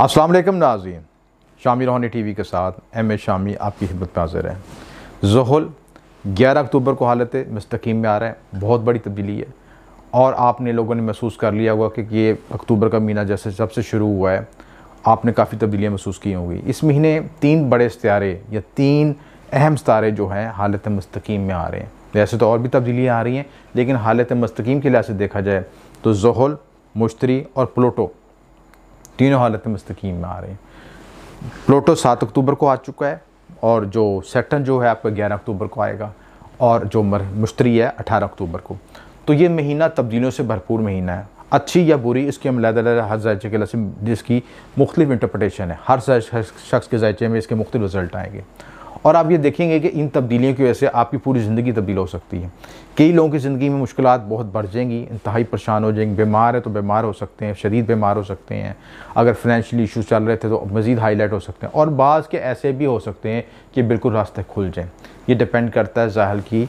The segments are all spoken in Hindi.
असलम नाजीन शामी रोहानी टी वी के साथ एम ए शामी आपकी हिम्मत में हाजिर है जहल ग्यारह अक्टूबर को हालत मस्तकीम में आ रहा है बहुत बड़ी तब्दीली है और आपने लोगों ने महसूस कर लिया हुआ कि ये अक्टूबर का महीना जैसे जब से शुरू हुआ है आपने काफ़ी तब्दीलियाँ महसूस की होंगी इस महीने तीन बड़े सितारे या तीन अहम सितारे जो हैं हालत मस्तकीम में आ रहे हैं वैसे तो और भी तब्दीलियाँ आ रही हैं लेकिन हालत मस्तकीम के लिहाज से देखा जाए तो जहल मुश्तरी और प्लोटो तीनों हालत मस्तकीम में आ रहे हैं प्लोटो सात अक्टूबर को आ चुका है और जो सेटन जो है आपका ग्यारह अक्टूबर को आएगा और जो मुश्तरी है अठारह अक्टूबर को तो ये महीना तब्दीलियों से भरपूर महीना है अच्छी या बुरी इसकी हम लहदा हर जायचे के लसम जिसकी मुख्तलिफ इंटरप्रटेशन है हर शख्स के जायचे में इसके मुख्तु रिजल्ट आएंगे और आप ये देखेंगे कि इन तब्दीलियों की वजह से आपकी पूरी ज़िंदगी तब्दील हो सकती है कई लोगों की ज़िंदगी में मुश्किल बहुत बढ़ जाएंगी इंतहाई परेशान हो जाएंगे बीमार है तो बीमार हो सकते हैं शदीद बीमार हो सकते हैं अगर फाइनेंशियल इशूज़ चल रहे थे तो मज़ीद हाईलाइट हो सकते हैं और बाज़ के ऐसे भी हो सकते हैं कि बिल्कुल रास्ते खुल जाएँ ये डिपेंड करता है जहल की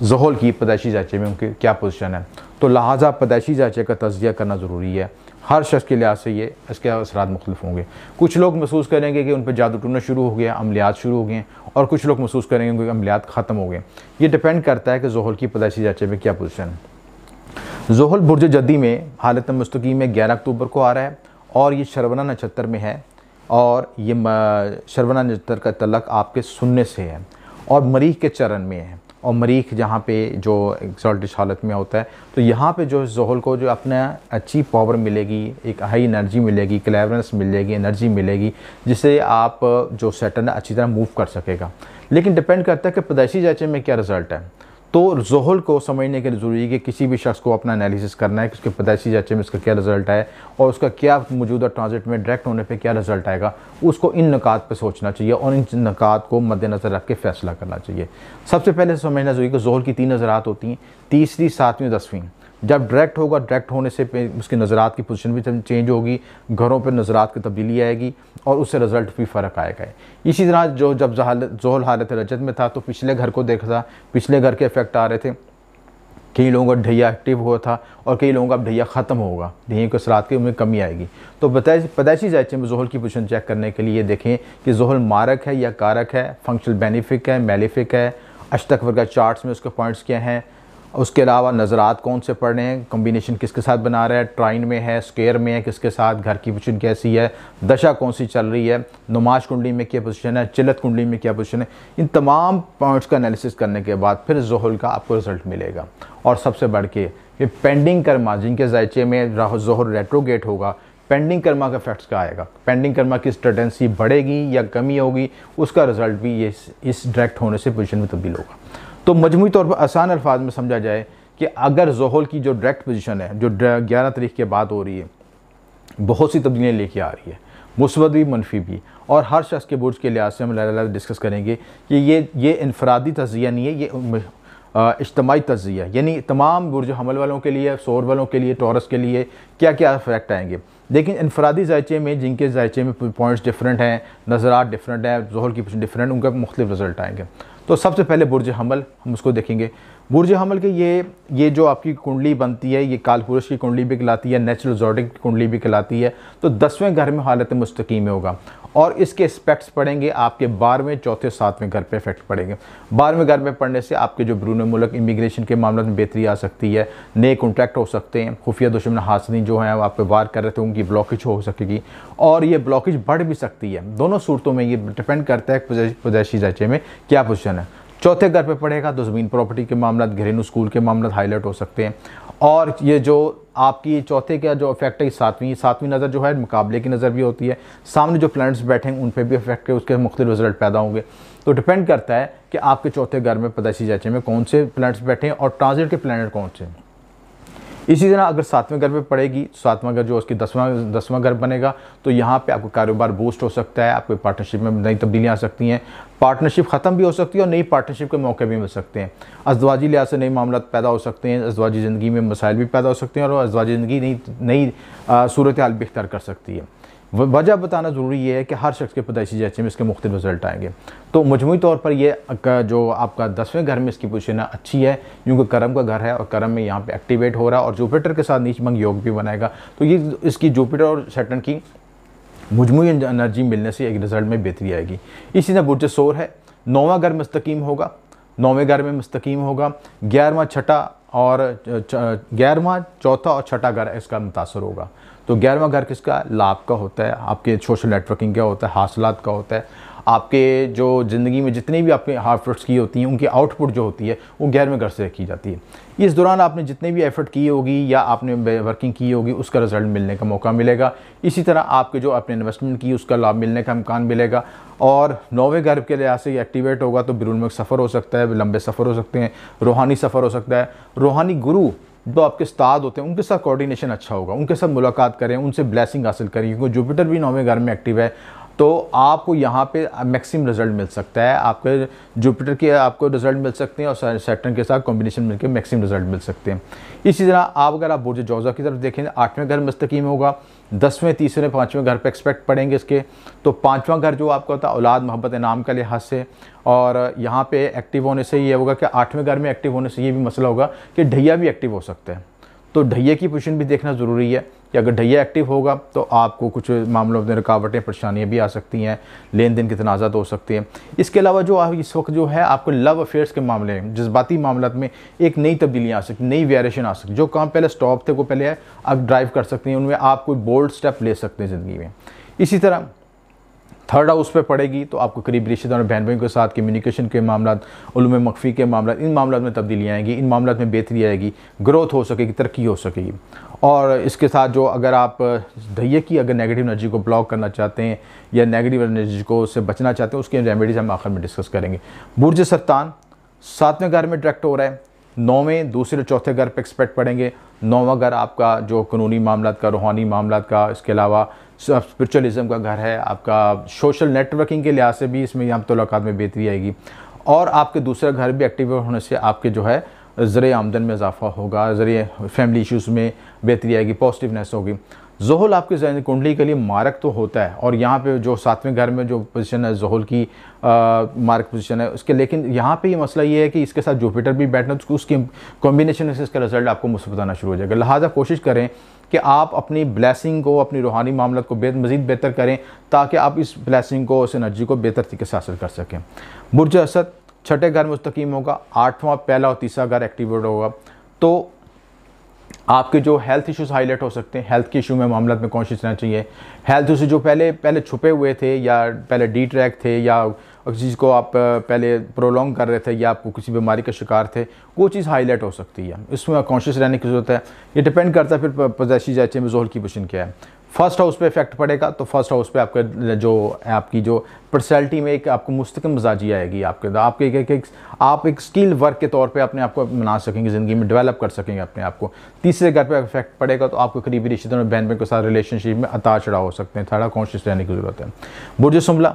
जहल की पैदाइशी जाँचे में उनकी क्या पोजिशन है तो लिहाजा पैदाइशी जाँचे का तजिया करना ज़रूरी है हर शख्स के लिहाज से ये इसके असरा मुख्तफ होंगे कुछ लोग महसूस करेंगे कि उन पर जादू टूटना शुरू हो गया अमलियात शुरू हो गए और कुछ लोग महसूस करेंगे उनके अमलियात ख़त्म हो गए ये डिपेंड करता है कि जहल की पदाशी जाचे में क्या पोजिशन है जहल बुरज जदी में हालत मस्तकी में ग्यारह अक्टूबर को आ रहा है और ये शरवना नक्षत्र में है और ये शरवना नक्षत्र का तलक आपके सुनने से है और मरीख के चरण में है और मरीख जहाँ पे जो एक्सॉल्टिश हालत में होता है तो यहाँ पे जो जहल को जो अपना अच्छी पावर मिलेगी एक हाई एनर्जी मिलेगी क्लेवरेंस मिलेगी एनर्जी मिलेगी जिससे आप जो सेटन अच्छी तरह मूव कर सकेगा लेकिन डिपेंड करता है कि पदेशी जाचे में क्या रिज़ल्ट है तो जोहल को समझने के लिए ज़रूरी है कि किसी भी शख्स को अपना एनालिसिस करना है कि उसके पैदाइशी जाचे में इसका क्या रिजल्ट आए और उसका क्या मौजूदा ट्रांजिट में डायरेक्ट होने पर क्या रिजल्ट आएगा उसको इन नकात पर सोचना चाहिए और इन नकात को मद्देनज़र रख के फैसला करना चाहिए सबसे पहले तो समझना जरूरी है कि जोहल की तीन नज़रात होती हैं तीसरी सातवीं दसवीं जब डायरेक्ट होगा डायरेक्ट होने से उसकी नज़रात की पोजीशन भी चेंज होगी घरों पर नज़रात की तब्दीली आएगी और उससे रिज़ल्ट भी फ़र्क आएगा इसी तरह जो जब जहल हालत रजत में था तो पिछले घर को देखा था पिछले घर के इफेक्ट आ रहे थे कई लोगों का ढैया एक्टिव हुआ था और कई लोगों का अब ढैया ख़त्म होगा ढैया के असरात की उम्र कमी आएगी तो पैदाइशी जायचे में जहल की पोजिशन चेक करने के लिए देखें कि जहल मारक है या कारक है फंक्शनल बेनिफिक है मेलिफिक है अष्टक वर्गा चार्ट्स में उसके पॉइंट्स क्या हैं उसके अलावा नज़रात कौन से पढ़ रहे हैं कम्बिनेशन किसके साथ बना रहा है ट्राइन में है स्केयर में है किसके साथ घर की पोजिशन कैसी है दशा कौन सी चल रही है नुमाश कुंडली में क्या पोजिशन है चिलत कुंडली में क्या पोजिशन है इन तमाम पॉइंट्स का एनालिसिस करने के बाद फिर जहल का आपको रिजल्ट मिलेगा और सबसे बढ़ के ये पेंडिंग कर्मा जिनके जायचे में जहर रेट्रोगेट होगा पेंडिंग कर्मा का इफेक्ट्स का आएगा पेंडिंग कर्मा की स्टेंडेंसी बढ़ेगी या कमी होगी उसका रिजल्ट भी ये इस डायरेक्ट होने से पोजिशन में तब्दील होगा तो मजमू तौर पर आसान अल्फाज में समझा जाए कि अगर जोहल की जो डायरेक्ट पोजीशन है जो ग्यारह तारीख के बाद हो रही है बहुत सी तब्दीलियाँ लेके आ रही है मुस्बत भी मनफी भी और हर शख्स के बुर्ज के लिहाज से हम अलग डिस्कस करेंगे कि ये ये इनफरादी तजिया नहीं है ये इज्तमाही तजिया यानी तमाम बुर्ज हमल वालों के लिए शोर वालों के लिए टॉरस के लिए क्या क्या फैक्ट आएंगे लेकिन इनफरादी जायचे में जिनके जायचे में पॉइंट्स डिफरेंट हैं नज़रात डिफरेंट हैं जहर की डिफरेंट उनका मुख्तलिफ रिजल्ट आएंगे तो सबसे पहले बुरज हमल हम उसको देखेंगे बुरज हमल के ये ये जो आपकी कुंडली बनती है ये कालपुरुष की कुंडली भी कहलाती है नेचुरल जोडिक की कुंडली भी कहलाती है तो दसवें घर में हालत मुस्तकीम में होगा और इसके एस्पेक्ट्स पड़ेंगे आपके बारहवें चौथे सातवें घर पे इफेक्ट पड़ेंगे बारहवें घर में पड़ने से आपके जो ब्रून मुल्क इमिग्रेशन के मामले में बेहतरी आ सकती है नए कॉन्ट्रैक्ट हो सकते हैं खुफिया दुश्मन हासनी जो हैं वो आप पे वार कर रहे थे उनकी ब्लॉकेज हो सकेगी और ये ब्लॉकेज बढ़ भी सकती है दोनों सूरतों में ये डिपेंड करता है पोजैशी जाचे में क्या पोजिशन है चौथे घर पे पड़ेगा तो ज़मीन प्रॉपर्टी के मामला घरेलू स्कूल के मामला हाईलाइट हो सकते हैं और ये जो आपकी चौथे का जो इफेक्ट है सातवीं सातवीं नज़र जो है मुकाबले की नज़र भी होती है सामने जो प्लान्स बैठे हैं उन पर भी इफेक्ट है उसके मुख्तु रिजल्ट पैदा होंगे तो डिपेंड करता है कि आपके चौथे घर में पदासी जाचे में कौन से प्लान्स बैठे हैं और ट्रांजिट के प्लानट कौन से हैं इसी तरह अगर सातवें घर पे पड़ेगी तो सातवां घर जो उसकी दसवां दसवां घर बनेगा तो यहाँ पे आपका कारोबार बूस्ट हो सकता है आपके पार्टनरशिप में नई तब्दीलियाँ आ सकती हैं पार्टनरशिप ख़त्म भी हो सकती है और नई पार्टनरशिप के मौके भी मिल सकते हैं अजवाजी लिहाज से नए मामला पैदा हो सकते हैं अजवाजी ज़िंदगी में मसाइल भी पैदा हो सकते हैं और अजवाजी ज़िंदगी नई नई सूरत हाल भी अख्तियार कर सकती है वजह बताना ज़रूरी है कि हर शख्स के पदाइशी जैसे में इसके मुख्तु रिजल्ट आएंगे तो मजमू तौर पर यह जो आपका दसवें घर में इसकी पोजिशन अच्छी है क्योंकि करम का घर है और करम में यहाँ पर एक्टिवेट हो रहा है और जुपिटर के साथ नीच मंग योग भी बनाएगा तो ये इसकी जुपिटर और सेटन की मजमू एनर्जी मिलने से एक रिज़ल्ट में बेहतरी आएगी इसी तरह बुरज शोर है नौवा घर मस्तकीम होगा नौवें घर में मस्तकीम होगा ग्यारहवा छठा और ग्यारहवा चौथा और छठा घर इसका मुतासर होगा तो ग्यारहवा घर किसका लाभ का होता है आपके सोशल नेटवर्किंग का होता है हासिलत का होता है आपके जो ज़िंदगी में जितनी भी आपके एफर्ट्स की होती हैं उनकी आउटपुट जो होती है वो ग्यारहवें घर से की जाती है इस दौरान आपने जितने भी एफर्ट की होगी या आपने वर्किंग की होगी उसका रिजल्ट मिलने का मौका मिलेगा इसी तरह आपके जो आपने इन्वेस्टमेंट की उसका लाभ मिलने का इम्कान मिलेगा और नौवें घर के लिहाज से एक्टिवेट होगा तो में सफ़र हो सकता है लंबे सफ़र हो सकते हैं रूहानी सफ़र हो सकता है रूहानी गुरु जो आपके उस्ताद होते हैं उनके साथ कोऑर्डिनेशन अच्छा होगा उनके साथ मुलाकात करें उनसे ब्लेसिंग हासिल करें क्योंकि जुपिटर भी नौवें घर में एक्टिव है तो आपको यहाँ पे मैक्सिमम रिजल्ट मिल सकता है आपके जुपिटर के आपको रिजल्ट मिल सकते हैं और सैटर्न के साथ कॉम्बिनेशन मिलकर मैक्सिमम रिजल्ट मिल सकते हैं इसी तरह आप अगर आप बुर्ज जौजा की तरफ देखें आठवें घर मस्तकीम होगा दसवें तीसरे पाँचवें घर पे एक्सपेक्ट पड़ेंगे इसके तो पाँचवा घर जो आपका होता है औलाद मोहब्बत नाम के लिहाज से और यहाँ पे एक्टिव होने से ये होगा कि आठवें घर में एक्टिव होने से ये भी मसला होगा कि ढैया भी एक्टिव हो सकते हैं तो ढैया की पोजीशन भी देखना ज़रूरी है कि अगर ढैया एक्टिव होगा तो आपको कुछ मामलों में रुकावटें परेशानियाँ भी आ सकती हैं लेन देन के तनाजात हो सकते हैं इसके अलावा जो आप इस वक्त जो है आपको लव अफेयर्स के मामले में जज्बाती मामला में एक नई तब्दीलियाँ आ सकती नई वेरिएशन आ सकती जो काम पहले स्टॉप थे वो पहले आप ड्राइव कर सकते हैं उनमें आप कोई बोल्ड स्टेप ले सकते हैं ज़िंदगी में इसी तरह थर्ड हाउस पे पड़ेगी तो आपको करीब रिश्तेदार और बहन भाइयों के साथ कम्युनिकेशन के मामला उलूम मख्फी के मामला इन मामला में तब्दीलियाँ आएंगी इन मामला में बेहतरी आएगी ग्रोथ हो सकेगी तरक्की हो सकेगी और इसके साथ जो अगर आप धैये की अगर नेगेटिव एनर्जी को ब्लॉक करना चाहते हैं या नेगेटिव एनर्जी को से बचना चाहते हैं उसके रेमेडीज़ हम आखिर में डिस्कस करेंगे बुरज सरतान सातवें घर में डायरेक्ट हो रहा है नौवें दूसरे चौथे घर पर एक्सपेक्ट पड़ेंगे नौवा घर आपका जो कानूनी मामला का रूहानी मामला का इसके अलावा स्परिचुअलिज़म का घर है आपका सोशल नेटवर्किंग के लिहाज से भी इसमें यहाँ तोलक़ात में बेहतरी आएगी और आपके दूसरा घर भी एक्टिव होने से आपके जो है ज़रिए आमदन में इजाफा होगा ज़रिए फैमिली इश्यूज़ में बेहतरी आएगी पॉजिटिवनेस होगी जहल आपके कुंडली के लिए मारक तो होता है और यहाँ पे जो सातवें घर में जो पोजीशन है जहल की मारक पोजीशन है उसके लेकिन यहाँ पे ये यह मसला ये है कि इसके साथ जुपिटर भी बैठना तो उसकी कॉम्बिनेशन से इसका रिजल्ट आपको मुस्बत आना शुरू हो जाएगा लिहाजा कोशिश करें कि आप अपनी ब्लैसिंग को अपनी रूहानी मामला को बेहद मज़ीद बेहतर करें ताकि आप इस ब्लैसिंग को उस एनर्जी को बेहतर तरीके से हासिल कर सकें बुरज असद छठे घर मुस्तकीम होगा आठवां पहला और तीसरा घर एक्टिवेट होगा तो आपके जो हेल्थ इश्यूज हाईलाइट हो सकते हैं हेल्थ के इशू में मामला में कॉन्शियस रहना चाहिए हेल्थ इशू जो पहले पहले छुपे हुए थे या पहले डी ट्रैक थे या और चीज़ को आप पहले प्रोलॉन्ग कर रहे थे या आपको किसी बीमारी का शिकार थे वो चीज़ हाईलाइट हो सकती है इसमें कॉन्शियस रहने की ज़रूरत है ये डिपेंड करता है फिर पजैशी जाचे में जोहल की पोजिशन क्या है फर्स्ट हाउस पे इफेक्ट पड़ेगा तो फर्स्ट हाउस पे आपके जो आपकी जो पर्सनैलिटी में एक आपको मुस्तकम मजाजी आएगी आपके आपके एक, एक, एक आप एक स्किल वर्क के तौर पे अपने आप को बना सकेंगे ज़िंदगी में डेवलप कर सकेंगे अपने आप को तीसरे घर पे इफेक्ट पड़ेगा तो आपको करीबी रिश्तेदारों बहन बहन के साथ रिलेशनशिप में अता चढ़ाव हो सकते हैं थोड़ा कॉन्शियस रहने की ज़रूरत है बुरज शुमला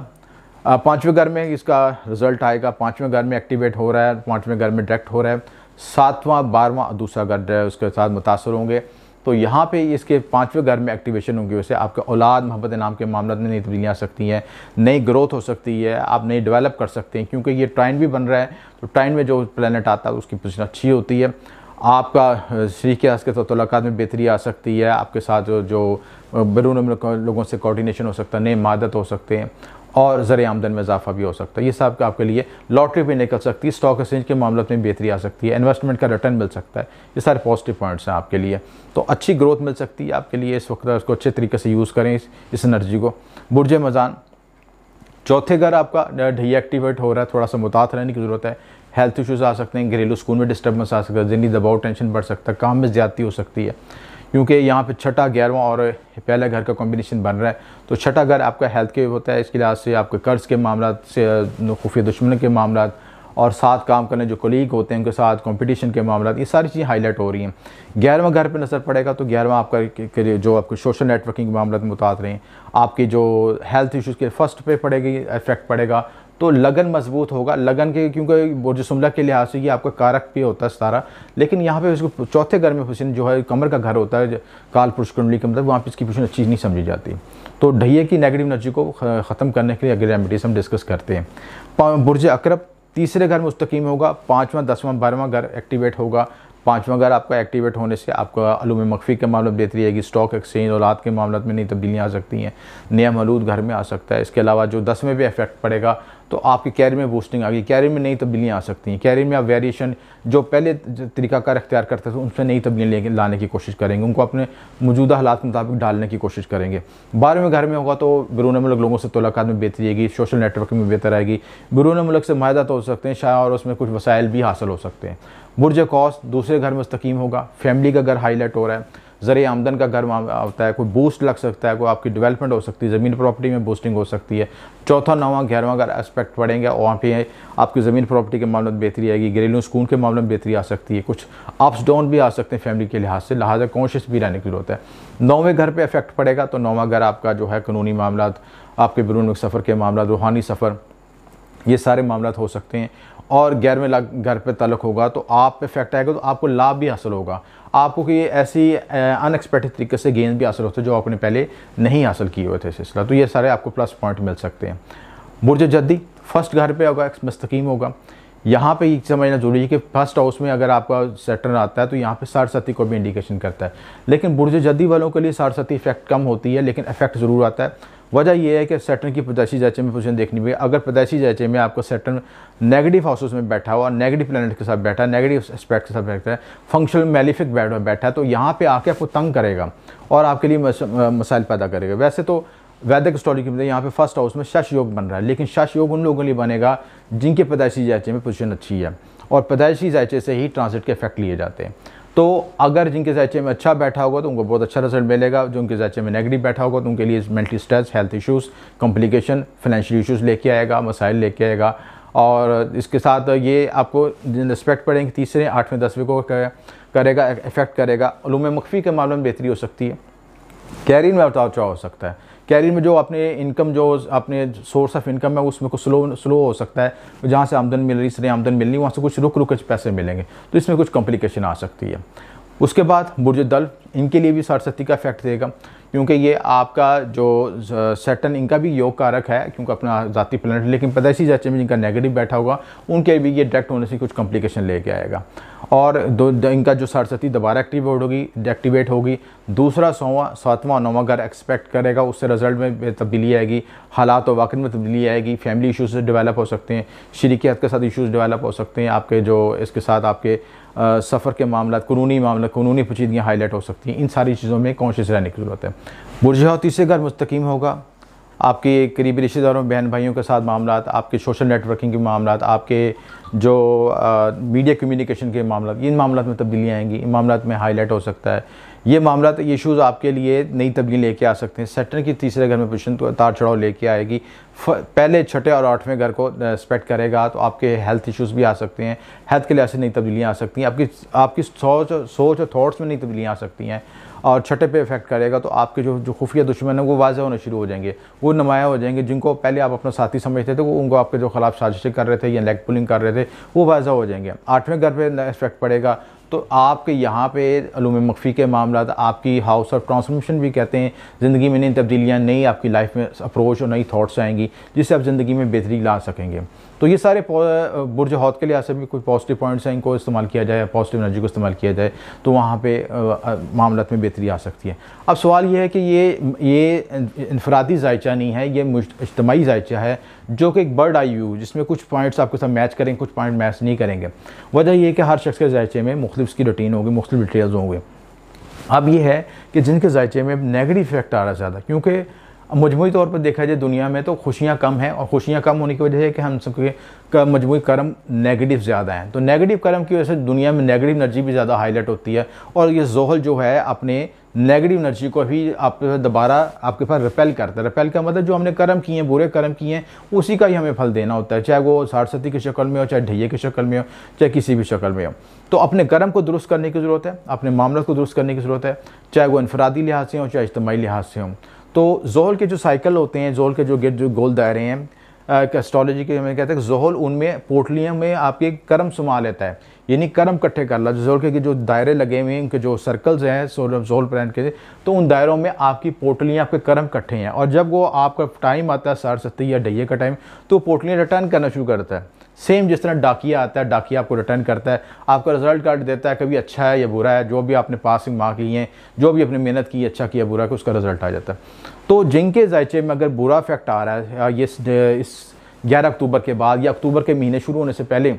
पाँचवें घर में इसका रिजल्ट आएगा पाँचवें घर में एक्टिवेट हो रहा है पाँचवें घर में डायरेक्ट हो रहा है सातवां बारहवां दूसरा घर जो है उसके साथ मुतासर होंगे तो यहाँ पे इसके पाँचवें घर में एक्टिवेशन होंगी वैसे आपके औलाद मोहब्बत नाम के मामले में नई तब्दीलियाँ आ सकती हैं नई ग्रोथ हो सकती है आप नई डेवलप कर सकते हैं क्योंकि ये ट्राइन भी बन रहा है तो ट्राइन में जो प्लानट आता है उसकी पोजिशन अच्छी होती है आपका श्री के हस के साथ में बेहतरी आ सकती है आपके साथ जो जो बैरून लोगों से कोऑर्डिनेशन हो सकता है नए मादत हो सकते हैं और ज़र आमदन में इजाफा भी हो सकता है ये सब आपके लिए लॉटरी भी निकल सकती है स्टॉक एक्सचेंज के मामले में बेहतरी आ सकती है इन्वेस्टमेंट का रिटर्न मिल सकता है ये सारे पॉजिटिव पॉइंट्स हैं आपके लिए तो अच्छी ग्रोथ मिल सकती है आपके लिए इस वक्त उसको अच्छे तरीके से यूज़ करें इस, एनर्जी को बुरज मजान चौथे घर आपका डीएक्टिवेट हो रहा है थोड़ा सा मुतात रहने की ज़रूरत है हेल्थ इशूज़ आ सकते हैं घरेलू स्कूल में डिस्टर्बेंस आ सकता है जिंदगी दबाव टेंशन बढ़ सकता है काम में ज़्यादती हो सकती है क्योंकि यहाँ पे छठा ग्यारहवा और पहला घर का कॉम्बिनेशन बन रहा है तो छठा घर आपका हेल्थ के होता है इसके लिहाज से आपके कर्ज के मामला से खुफिया दुश्मन के मामला और साथ काम करने जो कोलीग होते हैं उनके साथ कंपटीशन के मामला ये सारी चीज़ें हाईलाइट हो रही हैं ग्यारहवा घर पे नज़र पड़ेगा तो ग्यारहवा आपका जो आपके सोशल नेटवर्किंग के मामला में मुताद रहे हैं आपकी जो हेल्थ इश्यूज़ के फर्स्ट पे पड़ेगी इफेक्ट पड़ेगा तो लगन मजबूत होगा लगन के क्योंकि शुमला के लिहाज से ये आपका कारक पे होता है सारा लेकिन यहाँ पे उसको चौथे घर में पोजिशन जो है कमर का घर होता है काल पुरुष कुंडली के मतलब वहाँ पर इसकी पोजिशन अच्छी नहीं समझी जाती तो ढहिए की नेगेटिव एनर्जी को ख़त्म करने के लिए अगले रेमिडीज हम डिस्कस करते हैं बुरज अक्रब तीसरे घर मुस्तकीम होगा पाँचवा दसवां बारहवा घर एक्टिवेट होगा पाँचवा घर आपका एक्टिवेट होने से आपका अलूम मख्फी के मामले में बेहतरी आएगी स्टॉक एक्सचेंज और रात के मामले में नई तब्दीलियाँ आ सकती हैं नया मलूद घर में आ सकता है इसके अलावा जो दसवें भी इफेक्ट पड़ेगा तो आपकी कैरी में बूस्टिंग आ गई कैरी में नई तब्दीलियाँ आ सकती हैं कैरी में आप वेरिएशन जो पहले तरीकाकार अख्तियार करते थे उनसे नई तब्दीलियाँ लाने की कोशिश करेंगे उनको अपने मौजूदा हालात के मुताबिक डालने की कोशिश करेंगे बारहवें घर में होगा तो बैरून मुल्क लोगों से तलाकात में बेहतरी आएगी सोशल नेटवर्क में बेहतर आएगी बैरून मुल्क से माहदा तो हो सकते हैं शायद और उसमें कुछ वसाइल भी हासिल हो सकते हैं बुरज कौस दूसरे घर मुस्तकीम होगा फैमिली का घर हाईलाइट हो रहा है ज़रिए आमदन का घर होता है कोई बूस्ट लग सकता है कोई आपकी डेवलपमेंट हो सकती है ज़मीन प्रॉपर्टी में बूस्टिंग हो सकती है चौथा नवा ग्यारहवा अगर एस्पेक्ट पड़ेंगे और वहाँ पे आपकी ज़मीन प्रॉपर्टी के मामले में बेहतरी आएगी घरेलू सुकून के मामले में बेहतरी आ सकती है कुछ अप्स डाउन भी आ सकते हैं फैमिली के लिहाज से लिहाजा कॉन्शियस भी रहने की जरूरत है नौवें घर पर अफेक्ट पड़ेगा तो नौवा घर आपका जो है कानूनी मामला आपके बैरून सफ़र के मामला रूहानी सफ़र ये सारे मामला हो सकते हैं और ग्यारहवें लाख घर पर तलक होगा तो आप पे इफेक्ट आएगा तो आपको लाभ भी हासिल होगा आपको कि ऐसी अनएक्सपेक्टेड तरीके से गेंद भी हासिल होते जो आपने पहले नहीं हासिल किए हुए थे सिलसिला तो ये सारे आपको प्लस पॉइंट मिल सकते हैं बुरज जद्दी फर्स्ट घर पे होगा मस्तकीम होगा यहाँ पे ये समझना जरूरी है कि फर्स्ट हाउस में अगर आपका सेटर्न आता है तो यहाँ पे सरस्वती को भी इंडिकेशन करता है लेकिन बुर्ज जदी वालों के लिए सरस्वती इफेक्ट कम होती है लेकिन इफेक्ट ज़रूर आता है वजह यह है कि सेटर्न की प्रदर्शी जाचे में पोजिशन देखनी पड़ेगी अगर प्रदर्शी जाचे में आपका सेटर्न नेगेटिव हाउसेस में बैठा हुआ नेगेटिव प्लानट के साथ बैठा नेगेटिव एस्पेक्ट के साथ बैठा है फंक्शनल मेलिफिक बैड में बैठा है तो यहाँ पर आके आपको तंग करेगा और आपके लिए मसाइल पैदा करेगा वैसे तो वैदिक एस्ट्रोलॉजी में यहाँ पे फर्स्ट हाउस में शश योग बन रहा है लेकिन शश योग उन लोगों के लिए बनेगा जिनके पैदाइशी जायचे में पोजिशन अच्छी है और पैदाइशी जायचे से ही ट्रांसिट के इफेक्ट लिए जाते हैं तो अगर जिनके जायचे में अच्छा बैठा होगा तो उनको बहुत अच्छा रिजल्ट मिलेगा जो उनके जायचे में नेगेटिव बैठा होगा तो उनके लिए mental stress health issues complication financial issues लेके आएगा मसाइल लेके आएगा और इसके साथ ये आपको रिस्पेक्ट पड़ेंगे तीसरे आठवें दसवें को करेगा इफेक्ट करेगा उलूम मख्फी के मामले में बेहतरी हो सकती है कैरियर में उतार हो सकता है कैरियर में जो अपने इनकम जो अपने सोर्स ऑफ इनकम है उसमें कुछ स्लो स्लो हो सकता है तो जहाँ से आमदन मिल रही इसने आमदन मिल रही वहाँ से कुछ रुक रुक के पैसे मिलेंगे तो इसमें कुछ कॉम्प्लिकेशन आ सकती है उसके बाद बुरज दल इनके लिए भी सरस्वती का इफेक्ट देगा क्योंकि ये आपका जो सेटन इनका भी योग कारक है क्योंकि अपना ज़ाती प्लान लेकिन पैदाइशी जाचे में जिनका नेगेटिव बैठा होगा उनके भी ये डायरेक्ट होने से कुछ कॉम्प्लिकेशन लेके आएगा और दो इनका जो सरस्वती दोबारा एक्टिवेट होगी एक्टिवेट होगी दूसरा सौवा सातवां और नौवा घर एक्सपेक्ट करेगा उससे रिजल्ट में तब्दीली आएगी हालात और वाकई में तब्दीली आएगी फैमिली इशूज़ डेवलप हो सकते हैं शरीकियात के साथ इशूज़ डेवलप हो सकते हैं आपके जो इसके साथ आपके सफ़र के मामला कानूनी मामला कानूनी पचीदगियाँ हाईलाइट हो सकती सकती हैं इन सारी चीज़ों में कॉन्शियस रहने की ज़रूरत है बुरजा तीसरे घर मुस्तकीम होगा आपके करीबी रिश्तेदारों बहन भाइयों के साथ मामला आपके सोशल नेटवर्किंग के मामला आपके जो आ, मीडिया कम्युनिकेशन के मामला इन मामला में तब्दीलियाँ आएंगी इन मामला में हाईलाइट हो सकता है ये मामला तो इशूज़ आपके लिए नई तब्दीली लेके आ सकते हैं सेटन की तीसरे घर में पोजिशन तो उतार चढ़ाव लेके आएगी पहले छठे और आठवें घर को रिस्पेक्ट करेगा तो आपके हेल्थ इश्यूज भी आ सकते हैं हेल्थ के लिहाज से नई तब्दीलियाँ आ सकती हैं आपकी आपकी सोच सोच और थाट्स में नई तब्दीलियाँ आ सकती हैं और छठे पे इफेक्ट करेगा तो आपके जो जो खुफिया दुश्मन हैं वो वाजह होने शुरू हो जाएंगे वो नुमाया हो जाएंगे जिनको पहले आप अपना साथी समझते थे वो उनको आपके जो खिलाफ साजिशें कर रहे थे या लेग पुलिंग कर रहे थे वो वाजह हो जाएंगे आठवें घर पर इफेक्ट पड़ेगा तो आपके यहाँ पे अलूम मख्फ़ी के मामला आपकी हाउस ऑफ ट्रांसफॉर्मेशन भी कहते हैं ज़िंदगी में नई तब्दीलियाँ नई आपकी लाइफ में अप्रोच और नई थाट्स आएंगी जिससे आप ज़िंदगी में बेहतरी ला सकेंगे तो ये सारे बुरज हौद के लिहाज से भी कुछ पॉजिटिव पॉइंट्स हैं इनको इस्तेमाल किया जाए पॉजिटिव एनर्जी को इस्तेमाल किया जाए तो वहाँ पे मामलत में बेहतरी आ सकती है अब सवाल ये है कि ये ये इनफरादी जायचा नहीं है ये इज्तमाही जायचा है जो कि एक बर्ड आई यू जिसमें कुछ पॉइंट्स आपके साथ मैच करेंगे कुछ पॉइंट मैच नहीं करेंगे वजह यह कि हर शख्स के जायचे में मुख्त की रूटीन होगी मुख्तु डिटेल्स होंगे अब ये है कि जिनके जायचे में नेगेटिव इफेक्ट आ रहा है ज़्यादा क्योंकि मजमू तौर पर देखा जाए दुनिया में तो खुशियाँ कम हैं और खुशियाँ कम होने की वजह से कि हम सबके मजमू कर्म नेगेटिव ज़्यादा हैं तो नेगेटिव कर्म की वजह से दुनिया में नेगेटिव एनर्जी भी ज़्यादा हाईलाइट होती है और ये जोहल जो है अपने नेगेटिव एनर्जी को भी आप दोबारा आपके पास रिपेल करता है रिपेल का मतलब जो हमने कर्म किए हैं बुरे कर्म किए हैं उसी का ही हमें फल देना होता है चाहे वो सारस्वती की शक्ल में हो चाहे ढैया की शक्ल में हो चाहे किसी भी शक्ल में हो तो अपने कर्म को दुरुस्त करने की ज़रूरत है अपने मामलों को दुरुस्त करने की ज़रूरत है चाहे वो इनफरादी लिहाज से हो चाहे इज्तमी लिहाज से हों तो जोहल के जो साइकिल होते हैं जोहल के जो गिर जो गोल दायरे हैं एस्ट्रोलॉजी के मैं कहते हैं जोहल उनमें पोटलियों में आपके कर्म सुमा लेता है यानी कर्म इकट्ठे कर लो जोल के जो दायरे लगे हुए हैं उनके जो सर्कल्स हैं सोलर जोल प्लान के तो उन दायरों में आपकी पोटलियाँ आपके कर्म इकट्ठे हैं और जब वो आपका टाइम आता है साठ सत्तर या डहिए का टाइम तो पोटलियाँ रिटर्न करना शुरू करता है सेम जिस तरह डाकिया आता है डाकिया आपको रिटर्न करता है आपका रिजल्ट कार्ड देता है कभी अच्छा है या बुरा है जो भी आपने पासिंग मार्क लिए हैं जो भी आपने मेहनत की अच्छा किया बुरा किया उसका रिजल्ट आ जाता है तो जिनके जायचे में अगर बुरा इफेक्ट आ रहा है इस इस ग्यारह अक्टूबर के बाद या अक्टूबर के महीने शुरू होने से पहले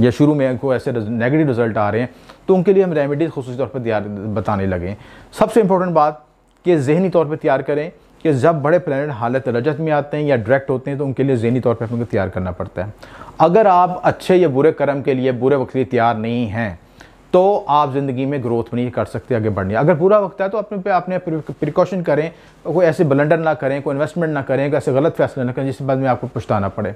या शुरू में उनको ऐसे नेगेटिव रिजल्ट आ रहे हैं तो उनके लिए हम रेमेडीज़ खसूस तौर पर तैयार बताने लगे सबसे इंपॉर्टेंट बात कि जहनी तौर पर तैयार करें कि जब बड़े प्लानट हालत रजत में आते हैं या डायरेक्ट होते हैं तो उनके लिए जहनी तौर पर हमको तैयार करना पड़ता है अगर आप अच्छे या बुरे कर्म के लिए बुरे वक्त लिए तैयार नहीं हैं तो आप ज़िंदगी में ग्रोथ नहीं कर सकते आगे बढ़ने अगर पूरा वक्त है तो अपने पे अपने प्रिकॉशन करें कोई ऐसे बलंडर ना करें कोई इन्वेस्टमेंट ना करें कोई ऐसे गलत फैसले ना करें जिसके बाद में आपको पछताना पड़े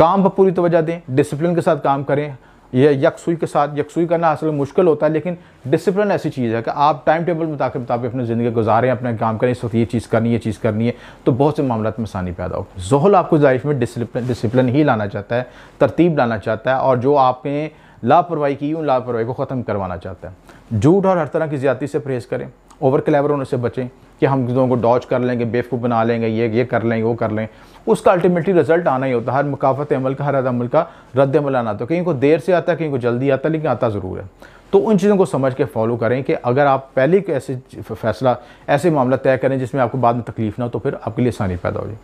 काम पर पूरी तोजह दें डिसिप्लिन के साथ काम करें यह यकसुई के साथ यकसुई करना असल में मुश्किल होता है लेकिन डिसिप्लिन ऐसी चीज़ है कि आप टाइम टेबल मुताबिक मुताबिक अपनी ज़िंदगी गुजारें अपने काम करें इस वक्त ये चीज़ करनी है चीज़ करनी है तो बहुत से मामला में आसानी पैदा हो जहल आपको लाइफ में डिसिप्लिन डिसिप्लिन ही लाना चाहता है तरतीब लाना चाहता है और जो आपने लापरवाही की उन लापरवाही को ख़त्म करवाना चाहता है झूठ और हर तरह की ज़्यादा से परहेज़ करें ओवर क्लेवर होने से बचें कि हम लोगों को डॉच कर लेंगे बेवकूफ़ बना लेंगे ये ये कर लेंगे वो कर लें उसका अल्टीमेटली रिजल्ट आना ही होता है हर मुकाफत अमल का हर अमल का रद्द अमल आना तो कहीं को देर से आता है कहीं को जल्दी आता है लेकिन आता ज़रूर है तो उन चीज़ों को समझ के फॉलो करें कि अगर आप पहले को ऐसे फैसला ऐसे मामला तय करें जिसमें आपको बाद में तकलीफ ना हो तो फिर आपके लिए आसानी पैदा हो जाए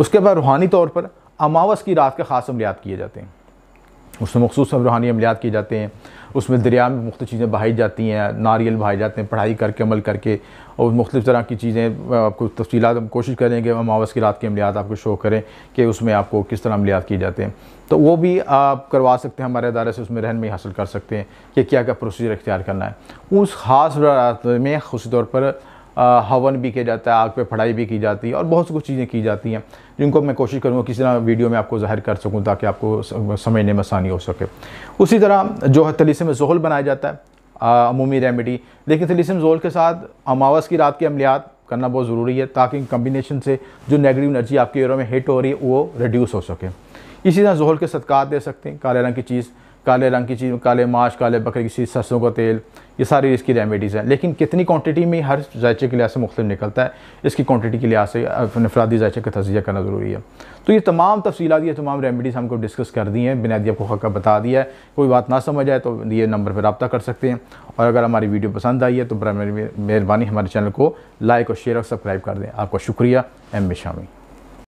उसके बाद रूहानी तौर पर अमावस की रात के ख़ास अमलियात किए जाते हैं उसमें मखसूस अब रूहानी अमलियात किए जाते हैं उसमें दरिया में मुख्त चीज़ें बहाई जाती हैं नारियल बहाए जाते हैं पढ़ाई करके अमल करके और मुख्तु तरह की चीज़ें आपको तफसी हम कोशिश करें कि अमावस की रात के अमलियात आपको शो करें कि उसमें आपको किस तरह अमलियात किए जाते हैं तो वो भी आप करवा सकते हैं हमारे अदारे से उसमें रहनमई हासिल कर सकते हैं कि क्या क्या प्रोसीजर इख्तियार करना है उस खास में खुशी तौर पर हवन भी किया जाता है आग पे पढ़ाई भी की जाती है और बहुत सी कुछ चीज़ें की जाती हैं जिनको मैं कोशिश करूँगा किसी तरह वीडियो में आपको जाहिर कर सकूँ ताकि आपको समझने में आसानी हो सके उसी तरह जो है तलीसम जहल बनाया जाता है अमूमी रेमेडी लेकिन तलीसम जहल के साथ अमावस की रात के अमलियात करना बहुत ज़रूरी है ताकि इन कम्बिनेशन से जो नेगेटिव एनर्जी आपके एरो में हिट हो रही है वो रिड्यूस हो सके इसी तरह जहल के सदकार दे सकते हैं काले रंग की चीज़ काले रंग की चीज़ काले माश काले बकरे की चीज़ सरसों का तेल ये सारी इसकी रेमेडीज़ हैं लेकिन कितनी क्वांटिटी में हर जायचे के लिहाज से मुख्तु निकलता है इसकी क्वांटिटी के लिहाज से अफरादी जायचे का तजिया करना ज़रूरी है तो ये तमाम तफसीत ये तमाम रेमेडीज़ हमको डिस्कस कर दी हैं बिनादी आपको हक बता दिया है कोई बात ना समझ आए तो ये नंबर पर रबता कर सकते हैं और अगर हमारी वीडियो पसंद आई है तो बरा मेहरबानी हमारे चैनल को लाइक और शेयर और सब्सक्राइब कर दें आपका शुक्रिया एम शामी